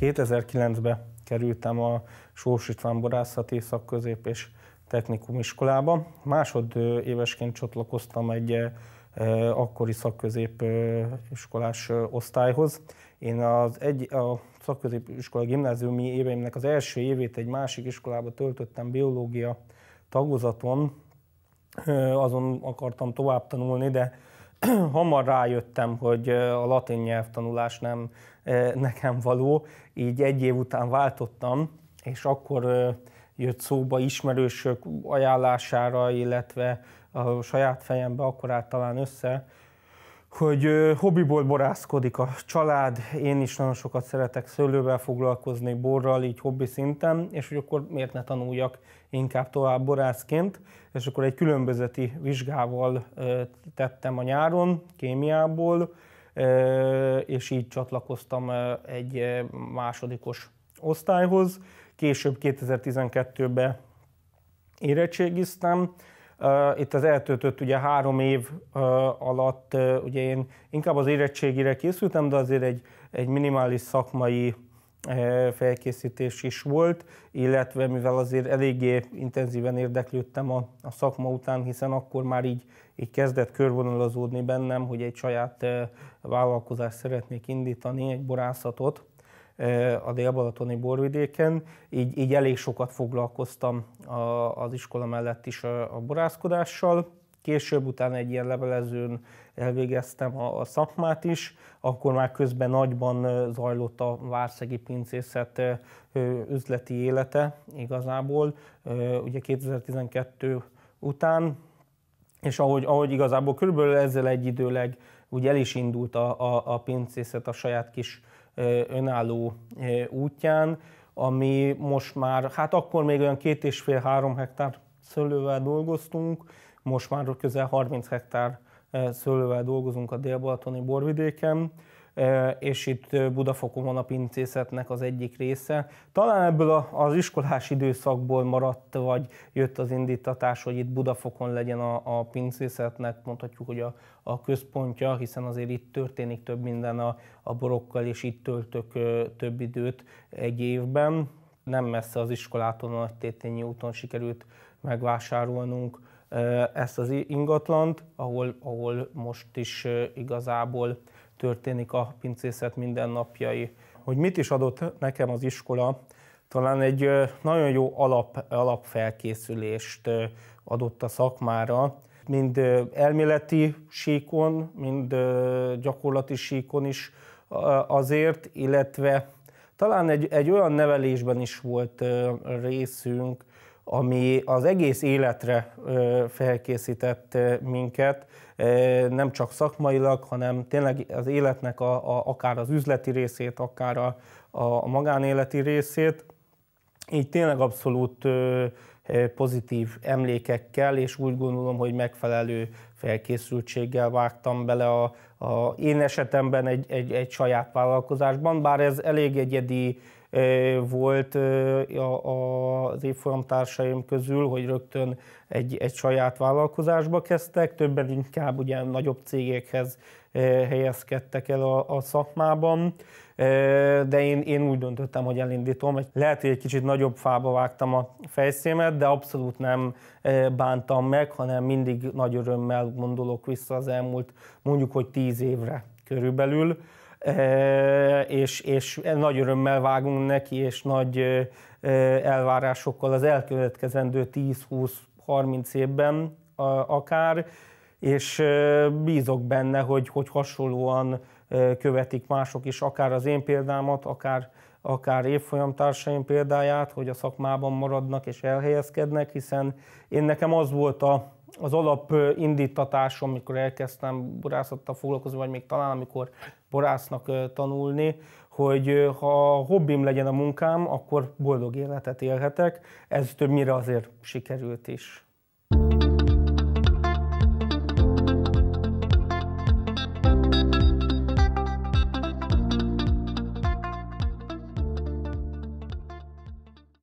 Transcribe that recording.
2009-ben kerültem a Sós István Borászati Szakközép és Technikum iskolába. Másod évesként csatlakoztam egy eh, eh, akkori szakközépiskolás eh, osztályhoz. Én az egy, a szakközépiskola gimnáziumi éveimnek az első évét egy másik iskolába töltöttem biológia tagozaton. Azon akartam tovább tanulni, de hamar rájöttem, hogy a latin nyelvtanulás nem nekem való, így egy év után váltottam, és akkor jött szóba ismerősök ajánlására, illetve a saját fejembe akkor állt talán össze, hogy hobbiból borászkodik a család, én is nagyon sokat szeretek szőlővel foglalkozni, borral, így hobbi szinten, és hogy akkor miért ne tanuljak inkább tovább borászként, és akkor egy különbözeti vizsgával tettem a nyáron, kémiából, és így csatlakoztam egy másodikos osztályhoz. Később 2012-ben érettségiztem, itt az eltöltött ugye három év alatt, ugye én inkább az érettségére készültem, de azért egy, egy minimális szakmai felkészítés is volt, illetve mivel azért eléggé intenzíven érdeklődtem a, a szakma után, hiszen akkor már így, így kezdett körvonalazódni bennem, hogy egy saját vállalkozást szeretnék indítani, egy borászatot, a délbalatoni borvidéken, így, így elég sokat foglalkoztam a, az iskola mellett is a, a borászkodással. Később utána egy ilyen levelezőn elvégeztem a, a szakmát is, akkor már közben nagyban zajlott a várszegi pincészet üzleti élete igazából, ugye 2012 után, és ahogy, ahogy igazából körülbelül ezzel egy időleg úgy el is indult a, a, a pincészet a saját kis önálló útján, ami most már, hát akkor még olyan két és fél-három hektár szőlővel dolgoztunk, most már közel 30 hektár szőlővel dolgozunk a délbalatoni borvidéken és itt Budafokon van a pincészetnek az egyik része. Talán ebből az iskolás időszakból maradt, vagy jött az indítatás, hogy itt Budafokon legyen a, a pincészetnek, mondhatjuk, hogy a, a központja, hiszen azért itt történik több minden a, a borokkal, és itt töltök több időt egy évben. Nem messze az iskolától a Nagy Tétényi úton sikerült megvásárolnunk ezt az ingatlant, ahol, ahol most is igazából történik a pincészet mindennapjai. Hogy mit is adott nekem az iskola, talán egy nagyon jó alap, alapfelkészülést adott a szakmára, mind elméleti síkon, mind gyakorlati síkon is azért, illetve talán egy, egy olyan nevelésben is volt részünk, ami az egész életre felkészített minket, nem csak szakmailag, hanem tényleg az életnek a, a, akár az üzleti részét, akár a, a magánéleti részét. Így tényleg abszolút pozitív emlékekkel, és úgy gondolom, hogy megfelelő felkészültséggel vágtam bele a, a én esetemben egy, egy, egy saját vállalkozásban, bár ez elég egyedi volt az évfolyamtársaim közül, hogy rögtön egy, egy saját vállalkozásba kezdtek, többen inkább ugye nagyobb cégekhez helyezkedtek el a, a szakmában, de én, én úgy döntöttem, hogy elindítom. Lehet, hogy egy kicsit nagyobb fába vágtam a fejszémet, de abszolút nem bántam meg, hanem mindig nagy örömmel gondolok vissza az elmúlt mondjuk, hogy tíz évre körülbelül és, és nagy örömmel vágunk neki, és nagy elvárásokkal az elkövetkezendő 10-20-30 évben akár, és bízok benne, hogy, hogy hasonlóan követik mások is, akár az én példámat, akár, akár évfolyamtársaim példáját, hogy a szakmában maradnak és elhelyezkednek, hiszen én nekem az volt a, az alap indítatásom, amikor elkezdtem burászattal foglalkozni, vagy még talán amikor borásznak tanulni, hogy ha a hobbim legyen a munkám, akkor boldog életet élhetek. Ez többnyire azért sikerült is.